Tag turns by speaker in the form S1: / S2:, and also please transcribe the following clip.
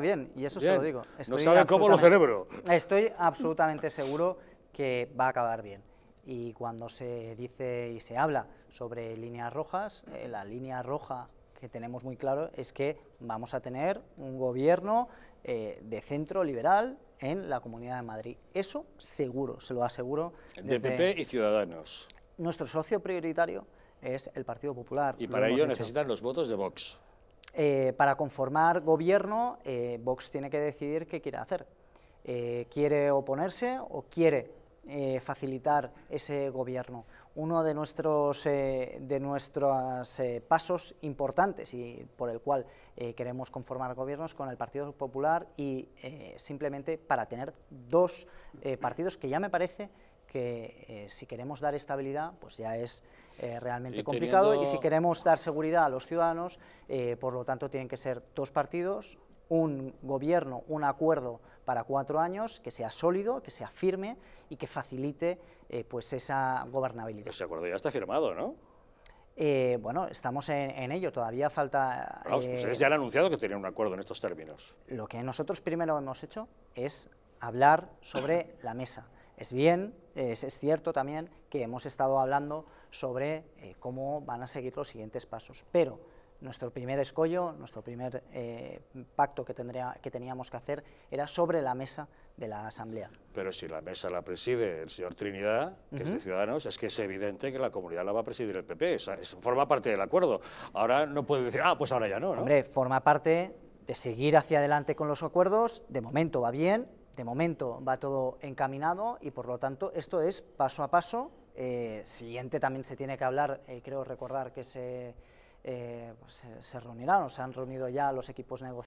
S1: bien, y eso se lo digo. Estoy no sabe cómo lo celebro. Estoy absolutamente seguro que va a acabar bien. Y cuando se dice y se habla sobre líneas rojas, eh, la línea roja que tenemos muy claro es que vamos a tener un gobierno eh, de centro liberal en la Comunidad de Madrid. Eso seguro, se lo aseguro. de PP
S2: y Ciudadanos.
S1: Nuestro socio prioritario es el Partido Popular. Y para ello necesitan
S2: los votos de Vox.
S1: Eh, para conformar gobierno, eh, Vox tiene que decidir qué quiere hacer. Eh, ¿Quiere oponerse o quiere facilitar ese gobierno? Uno de nuestros, de nuestros pasos importantes y por el cual queremos conformar gobiernos con el Partido Popular y simplemente para tener dos partidos que ya me parece que eh, si queremos dar estabilidad, pues ya es eh, realmente complicado, y si queremos dar seguridad a los ciudadanos, eh, por lo tanto tienen que ser dos partidos, un gobierno, un acuerdo para cuatro años que sea sólido, que sea firme y que facilite pues esa gobernabilidad.
S2: Pues ese acuerdo ya está firmado, ¿no?
S1: bueno, estamos en, ello, todavía falta... Ah, pues ustedes ya
S2: han anunciado que tienen un acuerdo en estos términos.
S1: Lo que nosotros primero hemos hecho es hablar sobre la mesa. Es bien, es, cierto también que hemos estado hablando sobre eh, cómo van a seguir los siguientes pasos, pero nuestro primer escollo, nuestro primer eh, pacto que, tendría, que teníamos que hacer era sobre la mesa de la Asamblea.
S2: Pero si la mesa la preside el señor Trinidad, que es de Ciudadanos, es que es evidente que la comunidad la va a presidir el PP, es, forma parte del acuerdo. Ahora no puede decir, ah, pues ahora ya no, ¿no?
S1: Hombre, forma parte de seguir hacia adelante con los acuerdos, de momento va bien, de momento va todo encaminado y por lo tanto esto es paso a paso. Eh, siguiente también se tiene que hablar, y eh, creo recordar que eh, pues, se, se reunirán o se han reunido ya los equipos negociadores